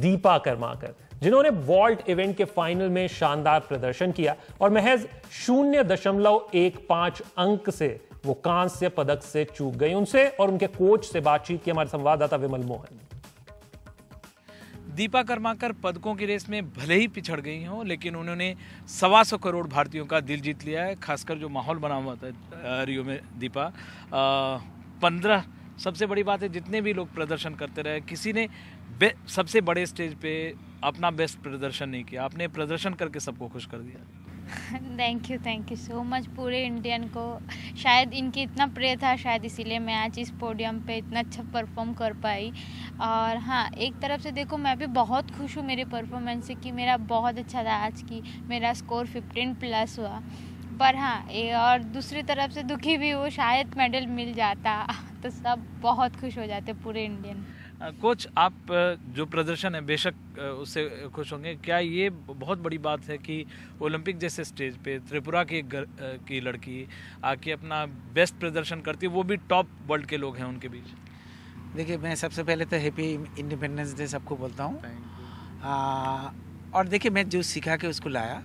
दीपा कर्माकर जिन्होंने vault event के final में शानदार प्रदर्शन किया और महज शून्य दशमलव एक पांच अंक से वो कांस्य पदक से चूक गई उनसे और उनके कोच से बातचीत की हमारे संवाददाता विमल मोहन दीपा कर्माकर पदकों की रेस में भले ही पिछड़ गई हों लेकिन उन्होंने सवा सौ करोड़ भारतीयों का दिल जीत लिया है खासकर जो माहौल बना हुआ था रियो में दीपा पंद्रह सबसे बड़ी बात है जितने भी लोग प्रदर्शन करते रहे किसी ने सबसे बड़े स्टेज पे अपना बेस्ट प्रदर्शन नहीं किया आपने प्रदर्शन करके सबको खुश कर दिया thank you thank you so much पूरे इंडियन को शायद इनकी इतना प्रिय था शायद इसीलिए मैं आज इस पोडियम पे इतना अच्छा परफॉर्म कर पाई और हाँ एक तरफ से देखो मैं भी बहुत खुश हूँ मेरे परफॉर्मेंस से कि मेरा बहुत अच्छा था आज की मेरा स्कोर फिफ्टीन प्लस हुआ पर हाँ और दूसरी तरफ से दुखी भी हूँ शायद मेडल मिल जाता तो सब बहुत खुश हो जाते पूरे इंडियन कोच आप जो प्रदर्शन है बेशक उससे खुश होंगे क्या ये बहुत बड़ी बात है कि ओलंपिक जैसे स्टेज पे त्रिपुरा की गर, की लड़की आके अपना बेस्ट प्रदर्शन करती है वो भी टॉप वर्ल्ड के लोग हैं उनके बीच देखिए मैं सबसे पहले तो हैप्पी इंडिपेंडेंस डे सबको बोलता हूँ और देखिए मैं जो सीखा के उसको लाया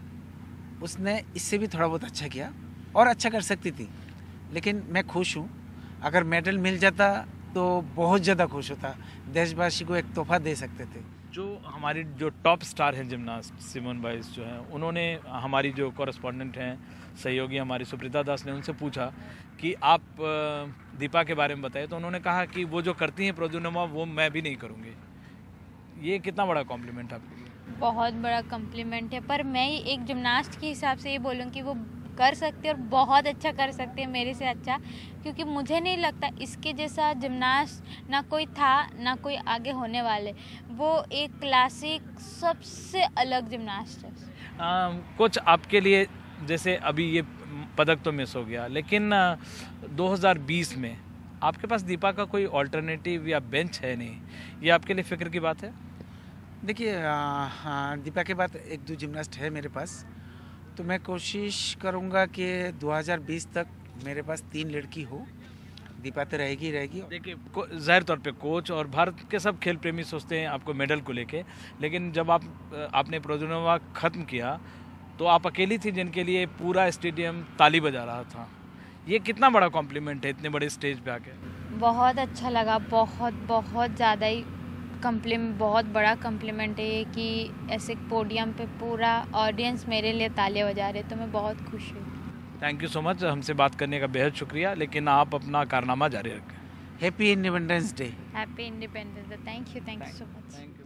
उसने इससे भी थोड़ा बहुत अच्छा किया और अच्छा कर सकती थी लेकिन मैं खुश हूँ अगर मेडल मिल जाता तो बहुत ज़्यादा खुश होता देशवासी को एक तोहफा दे सकते थे जो हमारी जो टॉप स्टार हैं जिमनास्ट सिमोन बाइस जो हैं उन्होंने हमारी जो कॉरेस्पॉन्डेंट हैं सहयोगी हमारी सुप्रीता दास ने उनसे पूछा कि आप दीपा के बारे में बताए तो उन्होंने कहा कि वो जो करती हैं प्रोजुनमा वो मैं भी नहीं करूँगी ये कितना बड़ा कॉम्प्लीमेंट आपके लिए बहुत बड़ा कॉम्प्लीमेंट है पर मैं एक जिमनास्ट के हिसाब से ये बोलूँ कि वो कर सकते और बहुत अच्छा कर सकते हैं मेरे से अच्छा क्योंकि मुझे नहीं लगता इसके जैसा जिमनास्ट ना कोई था ना कोई आगे होने वाले वो एक क्लासिक सबसे अलग जिमनास्ट है आ, कुछ आपके लिए जैसे अभी ये पदक तो मिस हो गया लेकिन दो में आपके पास दीपा का कोई ऑल्टरनेटिव या बेंच है नहीं ये आपके लिए फिक्र की बात है देखिए दीपा के बाद एक दो जिमनास्ट है मेरे पास तो मैं कोशिश करूँगा कि 2020 तक मेरे पास तीन लड़की हो दीपा तो रहेगी रहेगी देखिए जाहिर तौर पे कोच और भारत के सब खेल प्रेमी सोचते हैं आपको मेडल को लेके लेकिन जब आप आपने प्रोजनोवा ख़त्म किया तो आप अकेली थी जिनके लिए पूरा स्टेडियम ताली बजा रहा था ये कितना बड़ा कॉम्प्लीमेंट है इतने बड़े स्टेज पे आके बहुत अच्छा लगा बहुत बहुत ज़्यादा ही कम्प्लीम बहुत बड़ा कम्प्लीमेंट है ये कि ऐसे पोडियम पे पूरा ऑडियंस मेरे लिए तालियां बजा रहे तो मैं बहुत खुश हूँ थैंक यू सो मच हमसे बात करने का बेहद शुक्रिया लेकिन आप अपना कारनामा जारी रखें happy independence day happy independence day thank you thank you so much